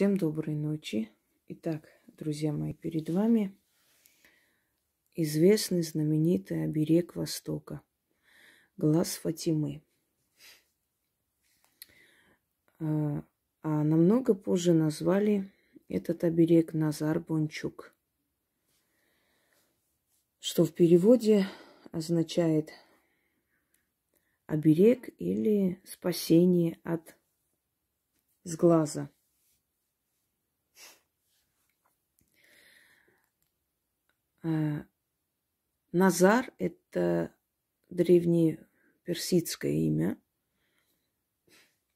Всем доброй ночи. Итак, друзья мои, перед вами известный, знаменитый оберег Востока. Глаз Фатимы. А, а намного позже назвали этот оберег Назар Бончук, что в переводе означает оберег или спасение от сглаза. Э, Назар – это древнеперсидское имя.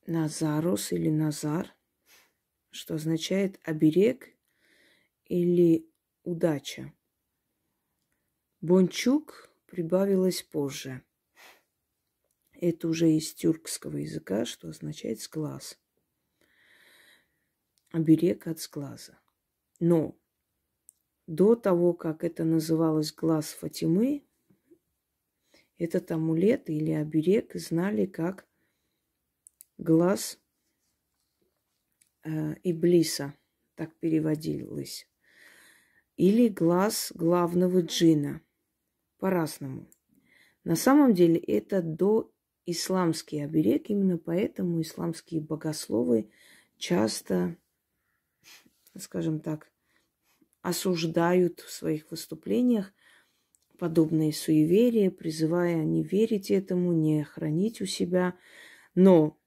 Назарус или Назар, что означает оберег или удача. Бончук прибавилось позже. Это уже из тюркского языка, что означает сглаз. Оберег от сглаза. Но до того, как это называлось глаз Фатимы, этот амулет или оберег знали как глаз э, Иблиса, так переводилось, или глаз главного джина, по-разному. На самом деле это до исламский оберег, именно поэтому исламские богословы часто, скажем так, осуждают в своих выступлениях подобные суеверия, призывая не верить этому, не хранить у себя. Но,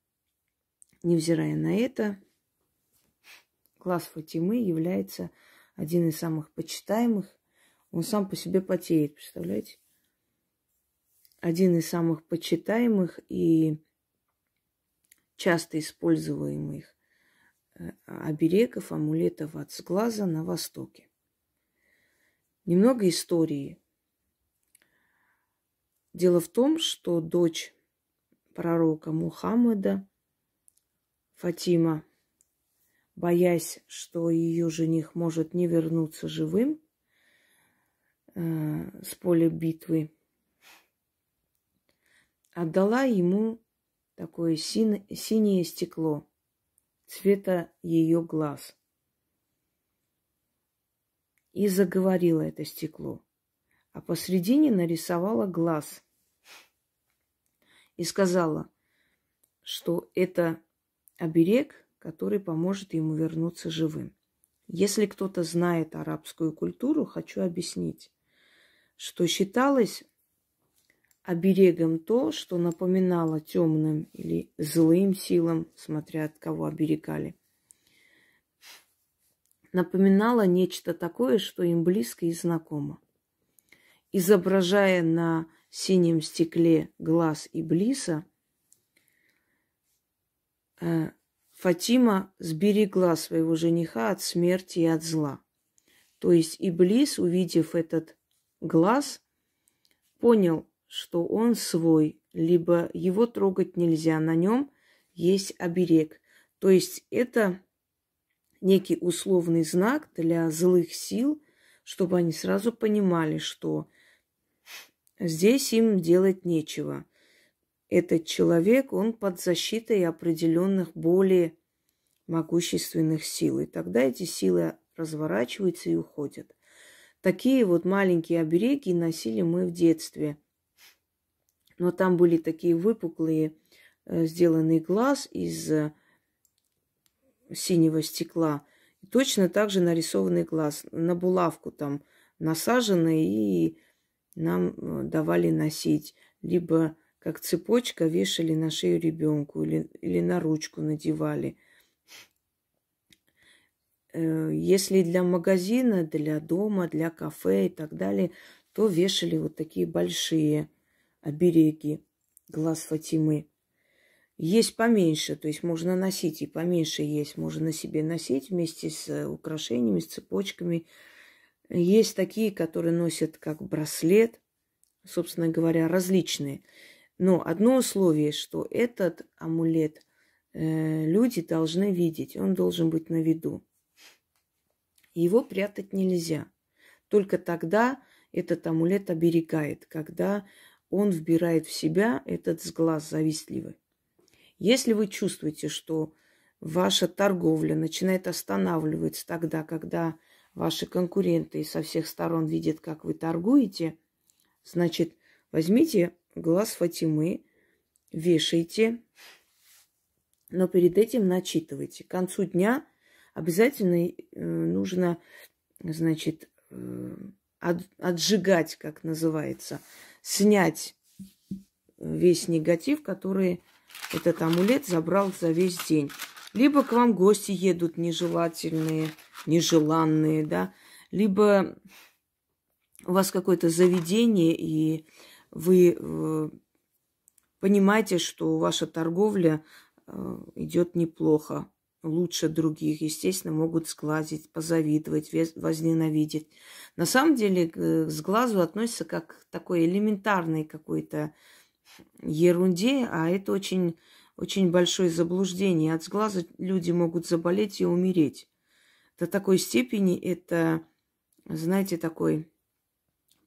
невзирая на это, класс Фатимы является один из самых почитаемых. Он сам по себе потеет, представляете? Один из самых почитаемых и часто используемых э, оберегов, амулетов от сглаза на Востоке. Немного истории. Дело в том, что дочь пророка Мухаммада, Фатима, боясь, что ее жених может не вернуться живым э, с поля битвы, отдала ему такое синее стекло цвета ее глаз – и заговорила это стекло. А посредине нарисовала глаз и сказала, что это оберег, который поможет ему вернуться живым. Если кто-то знает арабскую культуру, хочу объяснить, что считалось оберегом то, что напоминало темным или злым силам, смотря от кого оберегали – напоминала нечто такое, что им близко и знакомо. Изображая на синем стекле глаз Иблиса, э, Фатима сберегла своего жениха от смерти и от зла. То есть Иблис, увидев этот глаз, понял, что он свой, либо его трогать нельзя, на нем есть оберег. То есть это некий условный знак для злых сил, чтобы они сразу понимали, что здесь им делать нечего. Этот человек, он под защитой определенных более могущественных сил. И тогда эти силы разворачиваются и уходят. Такие вот маленькие обереги носили мы в детстве. Но там были такие выпуклые, э, сделанный глаз из э, синего стекла. И точно так же нарисованный глаз. На булавку там насажены и нам э, давали носить. Либо как цепочка вешали на шею ребенку или, или на ручку надевали. Э, если для магазина, для дома, для кафе и так далее, то вешали вот такие большие обереги глаз Фатимы. Есть поменьше, то есть можно носить и поменьше есть. Можно на себе носить вместе с э, украшениями, с цепочками. Есть такие, которые носят как браслет, собственно говоря, различные. Но одно условие, что этот амулет э, люди должны видеть, он должен быть на виду. Его прятать нельзя. Только тогда этот амулет оберегает, когда он вбирает в себя этот сглаз завистливый. Если вы чувствуете, что ваша торговля начинает останавливаться тогда, когда ваши конкуренты со всех сторон видят, как вы торгуете, значит, возьмите глаз Фатимы, вешайте, но перед этим начитывайте. К концу дня обязательно э, нужно, значит, э, отжигать, как называется, снять весь негатив, который этот амулет забрал за весь день. Либо к вам гости едут нежелательные, нежеланные, да, либо у вас какое-то заведение, и вы э, понимаете, что ваша торговля э, идет неплохо, лучше других, естественно, могут сглазить, позавидовать, возненавидеть. На самом деле э, с глазу относится как к такой элементарной какой-то э, ерунде, а это очень, очень большое заблуждение. От сглаза люди могут заболеть и умереть. До такой степени это, знаете, такой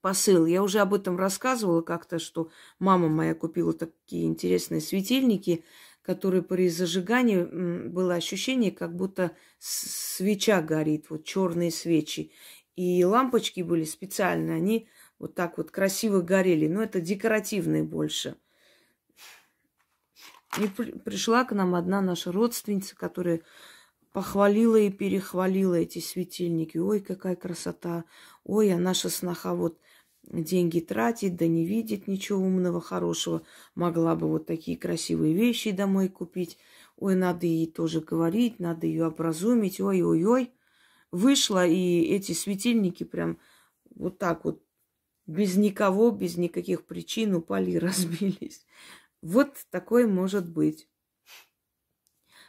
посыл. Я уже об этом рассказывала как-то, что мама моя купила такие интересные светильники, которые при зажигании было ощущение, как будто свеча горит, вот черные свечи. И лампочки были специальные, они вот так вот красиво горели. Но это декоративные больше. И при, пришла к нам одна наша родственница, которая похвалила и перехвалила эти светильники. Ой, какая красота! Ой, а наша сноха вот деньги тратит, да не видит ничего умного, хорошего. Могла бы вот такие красивые вещи домой купить. Ой, надо ей тоже говорить, надо ее образумить. Ой-ой-ой. Вышла, и эти светильники прям вот так вот без никого, без никаких причин упали и разбились. Вот такое может быть.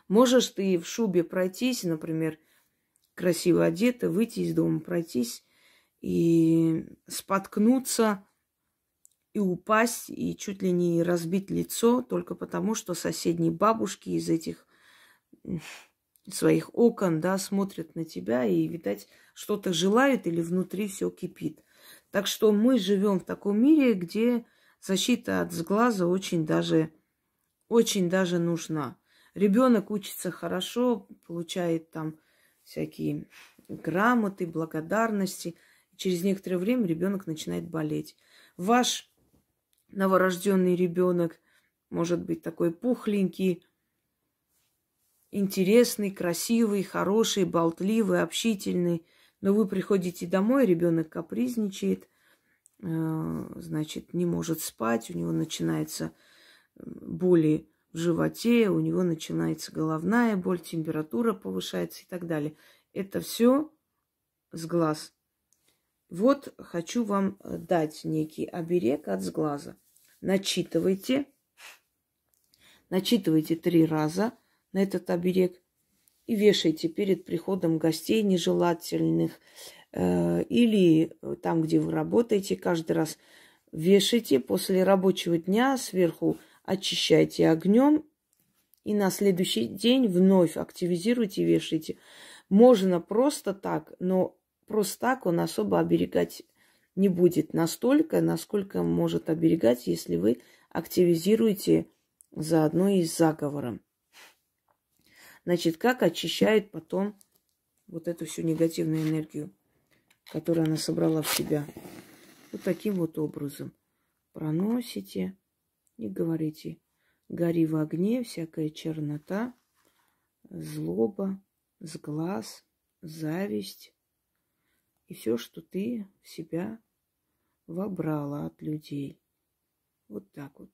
Можешь ты в шубе пройтись, например, красиво одета, выйти из дома, пройтись и споткнуться, и упасть, и чуть ли не разбить лицо, только потому, что соседние бабушки из этих своих окон, да, смотрят на тебя и, видать, что-то желают или внутри все кипит. Так что мы живем в таком мире, где защита от сглаза очень даже, очень даже нужна. Ребенок учится хорошо, получает там всякие грамоты, благодарности. Через некоторое время ребенок начинает болеть. Ваш новорожденный ребенок может быть такой пухленький, интересный, красивый, хороший, болтливый, общительный – но вы приходите домой, ребенок капризничает, э, значит, не может спать, у него начинаются э, боли в животе, у него начинается головная боль, температура повышается и так далее. Это все с глаз. Вот хочу вам дать некий оберег от сглаза. Начитывайте. Начитывайте три раза на этот оберег вешайте перед приходом гостей нежелательных. Э, или э, там, где вы работаете, каждый раз вешайте. После рабочего дня сверху очищайте огнем и на следующий день вновь активизируйте вешайте. Можно просто так, но просто так он особо оберегать не будет настолько, насколько может оберегать, если вы активизируете заодно и с заговором. Значит, как очищает потом вот эту всю негативную энергию, которую она собрала в себя. Вот таким вот образом. Проносите и говорите, гори в огне всякая чернота, злоба, сглаз, зависть и все, что ты в себя вобрала от людей. Вот так вот.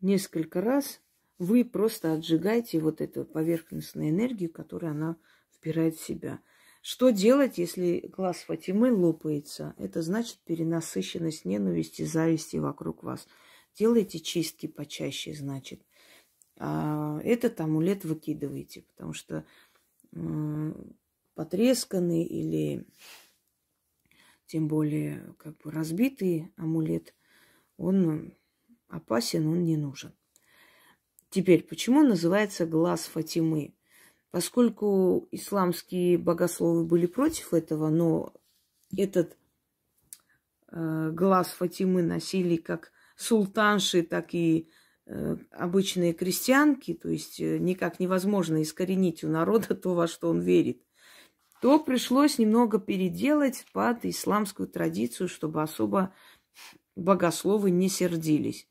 Несколько раз вы просто отжигаете вот эту поверхностную энергию, которую она вбирает в себя. Что делать, если глаз Фатимы лопается? Это значит перенасыщенность ненависти, зависти вокруг вас. Делайте чистки почаще, значит. А этот амулет выкидывайте, потому что потресканный или тем более как бы разбитый амулет, он опасен, он не нужен. Теперь, почему называется глаз Фатимы? Поскольку исламские богословы были против этого, но этот э, глаз Фатимы носили как султанши, так и э, обычные крестьянки, то есть э, никак невозможно искоренить у народа то, во что он верит, то пришлось немного переделать под исламскую традицию, чтобы особо богословы не сердились.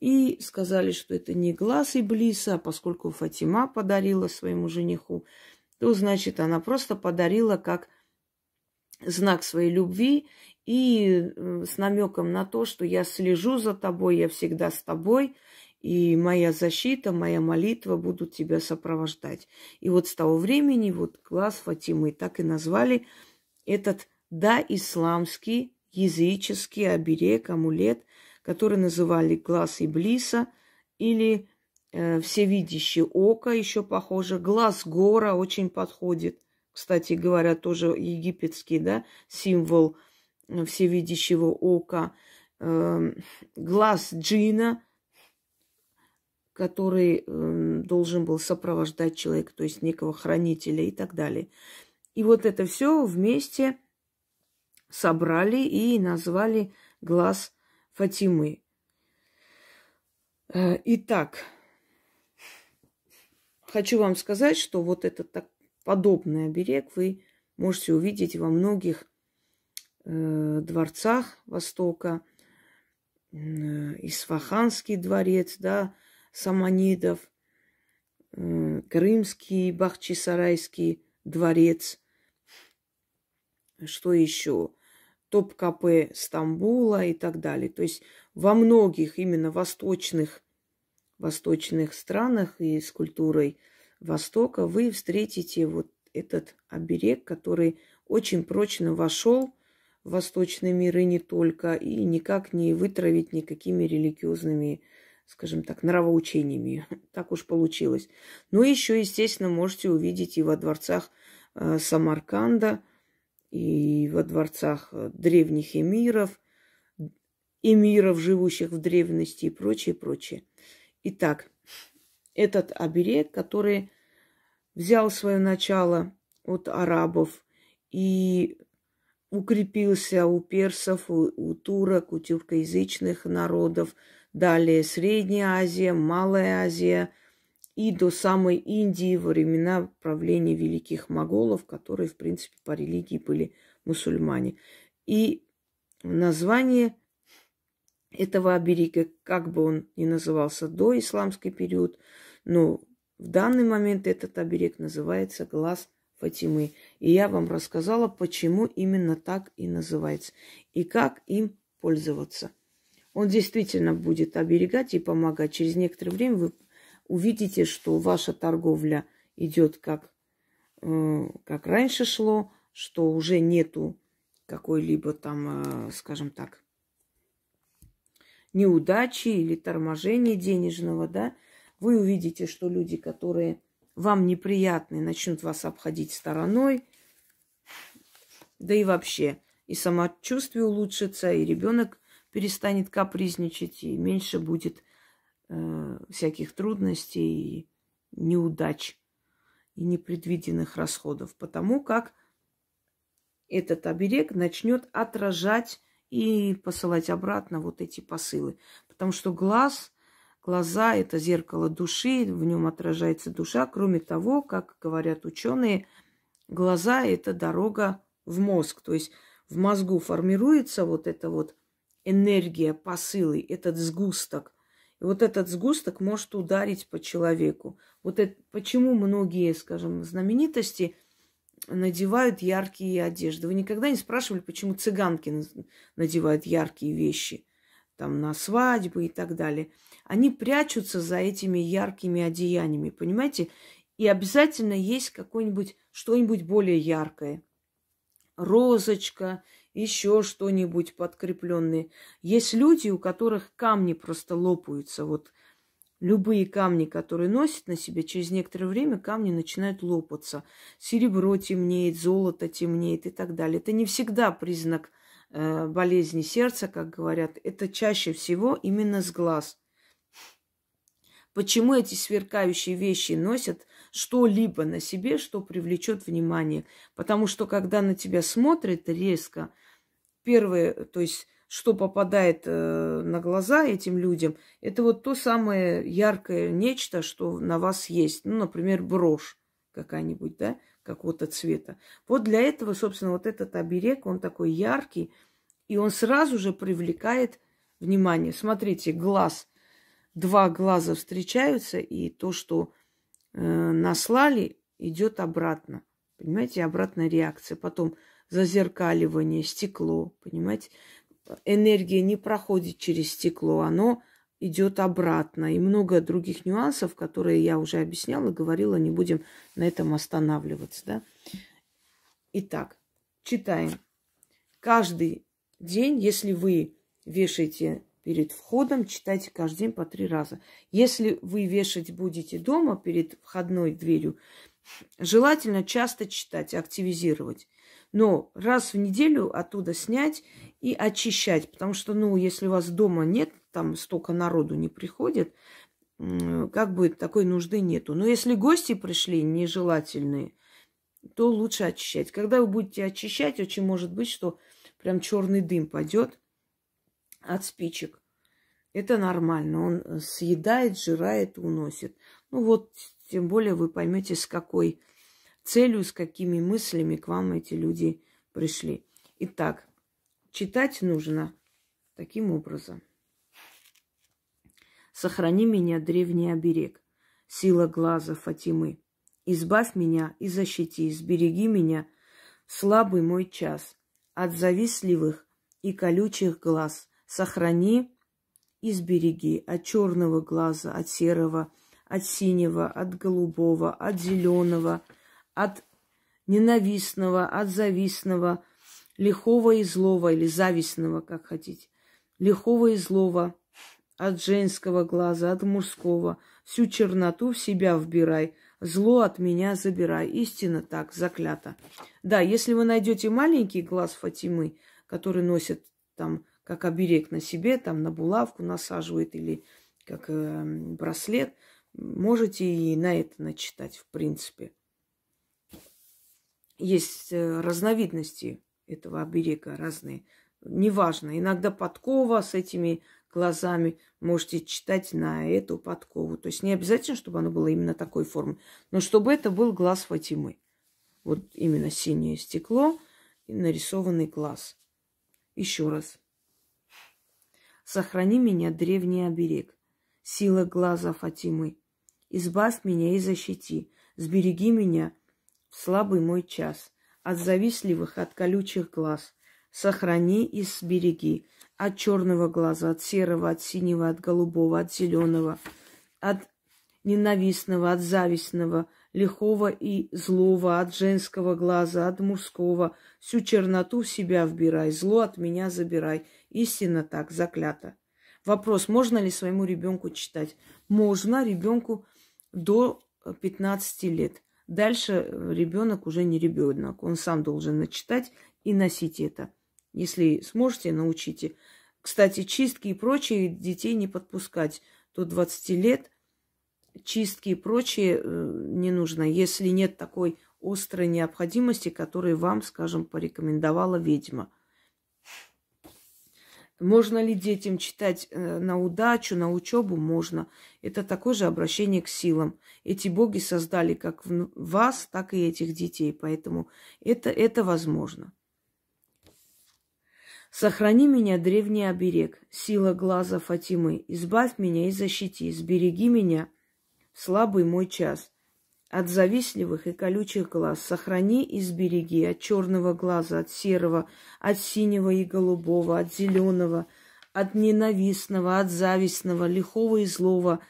И сказали, что это не глаз Иблиса, а поскольку Фатима подарила своему жениху, то, значит, она просто подарила как знак своей любви и э, с намеком на то, что я слежу за тобой, я всегда с тобой, и моя защита, моя молитва будут тебя сопровождать. И вот с того времени вот глаз Фатимы так и назвали этот да исламский языческий оберег, амулет – который называли глаз Иблиса или э, всевидящее око, еще похоже. Глаз гора очень подходит. Кстати говоря, тоже египетский да, символ э, всевидящего ока. Э, глаз джина, который э, должен был сопровождать человека, то есть некого хранителя и так далее. И вот это все вместе собрали и назвали глаз Фатимы. Э, итак, хочу вам сказать, что вот этот так, подобный оберег вы можете увидеть во многих э, дворцах Востока. Э, Исфаханский дворец, да, Саманидов, э, Крымский, Бахчисарайский дворец. Что еще? ТОП-КП Стамбула и так далее. То есть во многих именно восточных, восточных странах и с культурой Востока вы встретите вот этот оберег, который очень прочно вошел в восточный мир и не только, и никак не вытравить никакими религиозными, скажем так, нравоучениями. Так уж получилось. Но ну, еще, естественно, можете увидеть и во дворцах э, Самарканда – и во дворцах э, древних эмиров, эмиров, живущих в древности и прочее, прочее. Итак, этот оберег, который взял свое начало от арабов и укрепился у персов, у, у турок, у тюркоязычных народов, далее Средняя Азия, Малая Азия, и до самой Индии во времена правления великих моголов, которые, в принципе, по религии были мусульмане. И название этого оберега, как бы он ни назывался до исламский период, но в данный момент этот оберег называется глаз Фатимы. И я вам рассказала, почему именно так и называется, и как им пользоваться. Он действительно будет оберегать и помогать. Через некоторое время вы увидите, что ваша торговля идет как, э, как раньше шло, что уже нету какой-либо там, э, скажем так, неудачи или торможения денежного, да, вы увидите, что люди, которые вам неприятны, начнут вас обходить стороной, да и вообще, и самочувствие улучшится, и ребенок перестанет капризничать, и меньше будет Э, всяких трудностей, неудач и непредвиденных расходов, потому как этот оберег начнет отражать и посылать обратно вот эти посылы. Потому что глаз, глаза – это зеркало души, в нем отражается душа. Кроме того, как говорят ученые, глаза – это дорога в мозг. То есть в мозгу формируется вот эта вот энергия, посылы, этот сгусток. И вот этот сгусток может ударить по человеку. Вот это, почему многие, скажем, знаменитости надевают яркие одежды. Вы никогда не спрашивали, почему цыганки надевают яркие вещи там на свадьбы и так далее. Они прячутся за этими яркими одеяниями, понимаете? И обязательно есть какое-нибудь, что-нибудь более яркое. Розочка – еще что-нибудь подкрепленные. Есть люди, у которых камни просто лопаются. Вот любые камни, которые носят на себе, через некоторое время камни начинают лопаться. Серебро темнеет, золото темнеет и так далее. Это не всегда признак э, болезни сердца, как говорят. Это чаще всего именно с глаз. Почему эти сверкающие вещи носят что-либо на себе, что привлечет внимание? Потому что когда на тебя смотрят резко, первое, то есть что попадает э, на глаза этим людям, это вот то самое яркое нечто, что на вас есть. Ну, например, брошь какая-нибудь, да, какого-то цвета. Вот для этого, собственно, вот этот оберег, он такой яркий, и он сразу же привлекает внимание. Смотрите, глаз, два глаза встречаются, и то, что э, наслали, идет обратно. Понимаете, обратная реакция. Потом зазеркаливание, стекло, понимаете? Энергия не проходит через стекло, оно идет обратно. И много других нюансов, которые я уже объясняла, говорила, не будем на этом останавливаться. Да? Итак, читаем. Каждый день, если вы вешаете перед входом, читайте каждый день по три раза. Если вы вешать будете дома перед входной дверью, желательно часто читать, активизировать но раз в неделю оттуда снять и очищать, потому что, ну, если у вас дома нет, там столько народу не приходит, как бы такой нужды нету. Но если гости пришли нежелательные, то лучше очищать. Когда вы будете очищать, очень может быть, что прям черный дым пойдет от спичек. Это нормально. Он э, съедает, жирает, уносит. Ну вот, тем более вы поймете, с какой целью, с какими мыслями к вам эти люди пришли. Итак, читать нужно таким образом. Сохрани меня, древний оберег, сила глаза Фатимы. Избавь меня и защити, сбереги меня, слабый мой час, от завистливых и колючих глаз. Сохрани и сбереги от черного глаза, от серого, от синего, от голубого, от зеленого – от ненавистного, от завистного, лихого и злого, или завистного, как хотите, лихого и злого, от женского глаза, от мужского. Всю черноту в себя вбирай, зло от меня забирай. Истина так, заклято. Да, если вы найдете маленький глаз Фатимы, который носит там как оберег на себе, там на булавку насаживает или как э, браслет, можете и на это начитать, в принципе. Есть э, разновидности этого оберега разные. Неважно, иногда подкова с этими глазами можете читать на эту подкову. То есть не обязательно, чтобы оно было именно такой формы, но чтобы это был глаз Фатимы. Вот именно синее стекло и нарисованный глаз. Еще раз. Сохрани меня, древний оберег, сила глаза Фатимы. Избавь меня и защити. Сбереги меня в слабый мой час, от завистливых, от колючих глаз. Сохрани и сбереги от черного глаза, от серого, от синего, от голубого, от зеленого, от ненавистного, от завистного, лихого и злого, от женского глаза, от мужского. Всю черноту в себя вбирай, зло от меня забирай. истинно так, заклято Вопрос, можно ли своему ребенку читать? Можно ребенку до 15 лет. Дальше э, ребенок уже не ребенок. Он сам должен начитать и носить это. Если сможете, научите. Кстати, чистки и прочие детей не подпускать до 20 лет. Чистки и прочие э, не нужно, если нет такой острой необходимости, которую вам, скажем, порекомендовала ведьма – можно ли детям читать э, на удачу, на учебу? Можно. Это такое же обращение к силам. Эти боги создали как вас, так и этих детей. Поэтому это, это возможно. Сохрани меня, древний оберег, сила глаза Фатимы. Избавь меня и защити, сбереги меня в слабый мой час от завистливых и колючих глаз. Сохрани и сбереги от черного глаза, от серого, от синего и голубого, от зеленого, от ненавистного, от завистного, лихого и злого,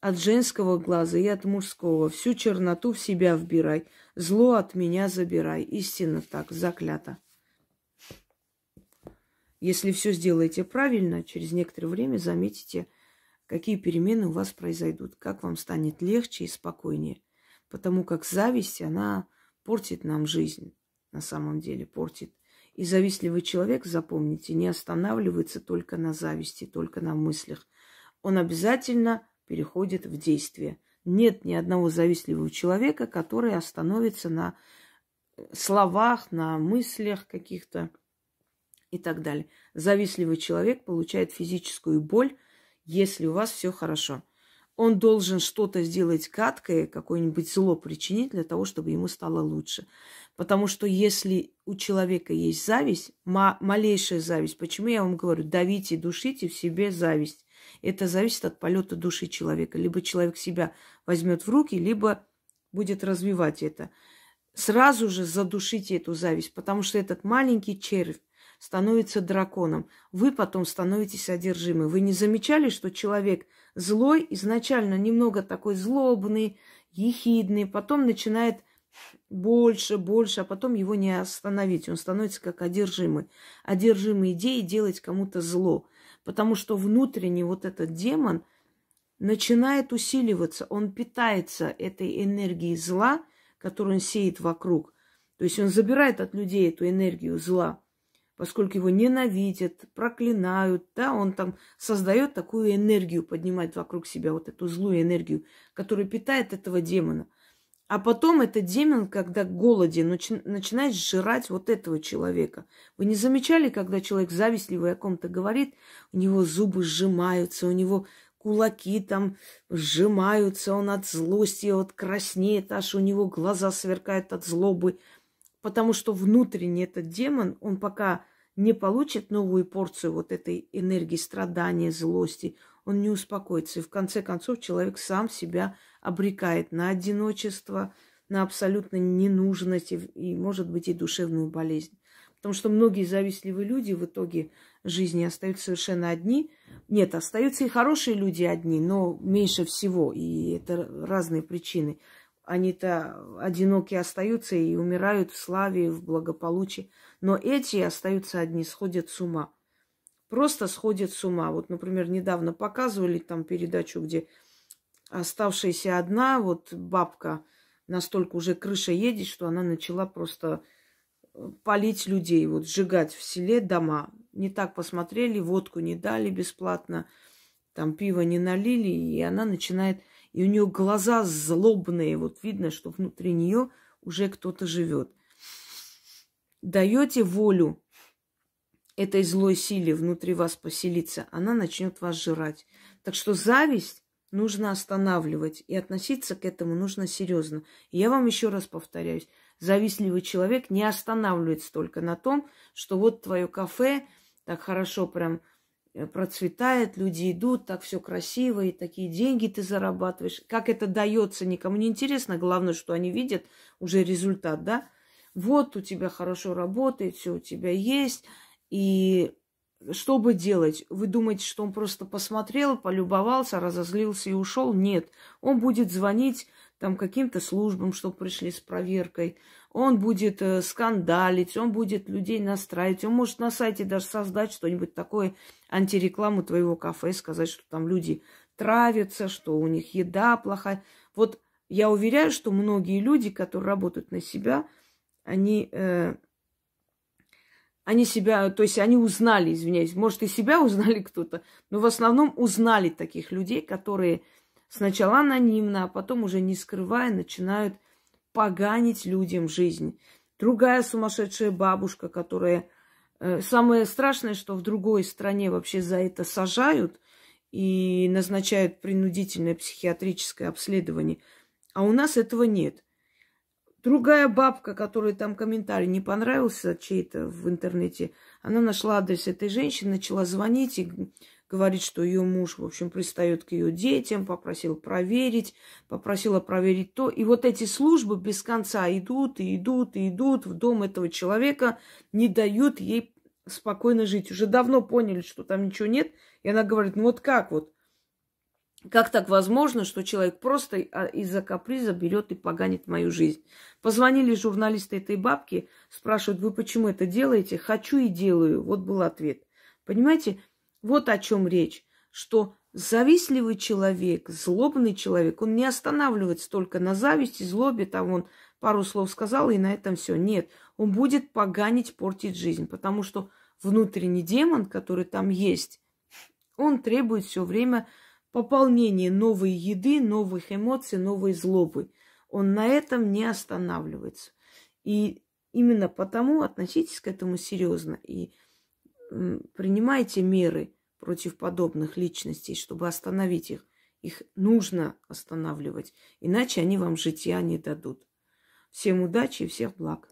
от женского глаза и от мужского. Всю черноту в себя вбирай, зло от меня забирай. Истинно так, заклято. Если все сделаете правильно, через некоторое время заметите, какие перемены у вас произойдут, как вам станет легче и спокойнее – Потому как зависть, она портит нам жизнь, на самом деле портит. И завистливый человек, запомните, не останавливается только на зависти, только на мыслях. Он обязательно переходит в действие. Нет ни одного завистливого человека, который остановится на э, словах, на мыслях каких-то и так далее. Завистливый человек получает физическую боль, если у вас все хорошо – он должен что-то сделать гадкое, какое-нибудь зло причинить для того, чтобы ему стало лучше. Потому что если у человека есть зависть, малейшая зависть, почему я вам говорю, давите, душите в себе зависть. Это зависит от полета души человека. Либо человек себя возьмет в руки, либо будет развивать это. Сразу же задушите эту зависть, потому что этот маленький червь, становится драконом. Вы потом становитесь одержимы. Вы не замечали, что человек злой, изначально немного такой злобный, ехидный, потом начинает больше, больше, а потом его не остановить. Он становится как одержимый. Одержимый идеей делать кому-то зло. Потому что внутренний вот этот демон начинает усиливаться. Он питается этой энергией зла, которую он сеет вокруг. То есть он забирает от людей эту энергию зла поскольку его ненавидят, проклинают, да, он там создает такую энергию, поднимает вокруг себя вот эту злую энергию, которая питает этого демона. А потом этот демон, когда голоден, начинает жрать вот этого человека. Вы не замечали, когда человек завистливый о ком-то говорит, у него зубы сжимаются, у него кулаки там сжимаются, он от злости, вот краснеет, аж у него глаза сверкают от злобы. Потому что внутренний этот демон, он пока не получит новую порцию вот этой энергии страдания, злости, он не успокоится. И в конце концов человек сам себя обрекает на одиночество, на абсолютно ненужность и, и может быть, и душевную болезнь. Потому что многие завистливые люди в итоге жизни остаются совершенно одни. Нет, остаются и хорошие люди одни, но меньше всего, и это разные причины – они-то одинокие остаются и умирают в славе, в благополучии. Но эти остаются одни, сходят с ума. Просто сходят с ума. Вот, например, недавно показывали там передачу, где оставшаяся одна, вот бабка, настолько уже крыша едет, что она начала просто э, палить людей, вот сжигать в селе дома. Не так посмотрели, водку не дали бесплатно, там пиво не налили, и она начинает и у нее глаза злобные, вот видно, что внутри нее уже кто-то живет. Даете волю этой злой силе внутри вас поселиться, она начнет вас жрать. Так что зависть нужно останавливать и относиться к этому нужно серьезно. И я вам еще раз повторяюсь, завистливый человек не останавливается только на том, что вот твое кафе так хорошо прям Э, процветает, люди идут, так все красиво, и такие деньги ты зарабатываешь. Как это дается, никому не интересно. Главное, что они видят уже результат, да? Вот у тебя хорошо работает, все у тебя есть. И что бы делать? Вы думаете, что он просто посмотрел, полюбовался, разозлился и ушел? Нет. Он будет звонить там каким-то службам, чтобы пришли с проверкой он будет э, скандалить, он будет людей настраивать, он может на сайте даже создать что-нибудь такое, антирекламу твоего кафе, сказать, что там люди травятся, что у них еда плохая. Вот я уверяю, что многие люди, которые работают на себя, они, э, они себя, то есть они узнали, извиняюсь, может и себя узнали кто-то, но в основном узнали таких людей, которые сначала анонимно, а потом уже не скрывая начинают поганить людям жизнь. Другая сумасшедшая бабушка, которая... Э, самое страшное, что в другой стране вообще за это сажают и назначают принудительное психиатрическое обследование. А у нас этого нет. Другая бабка, которой там комментарий не понравился чей-то в интернете, она нашла адрес этой женщины, начала звонить и говорит, что ее муж, в общем, пристает к ее детям, попросил проверить, попросила проверить то. И вот эти службы без конца идут и идут и идут в дом этого человека, не дают ей спокойно жить. Уже давно поняли, что там ничего нет. И она говорит, ну вот как вот? Как так возможно, что человек просто а, из-за каприза берет и поганит мою жизнь? Позвонили журналисты этой бабки, спрашивают, вы почему это делаете? Хочу и делаю. Вот был ответ. Понимаете, вот о чем речь, что завистливый человек, злобный человек, он не останавливается только на зависти, злобе, там он пару слов сказал, и на этом все. Нет, он будет поганить, портить жизнь, потому что внутренний демон, который там есть, он требует все время пополнения новой еды, новых эмоций, новой злобы. Он на этом не останавливается. И именно потому относитесь к этому серьезно. И принимайте меры против подобных личностей, чтобы остановить их. Их нужно останавливать, иначе они вам житья не дадут. Всем удачи и всех благ.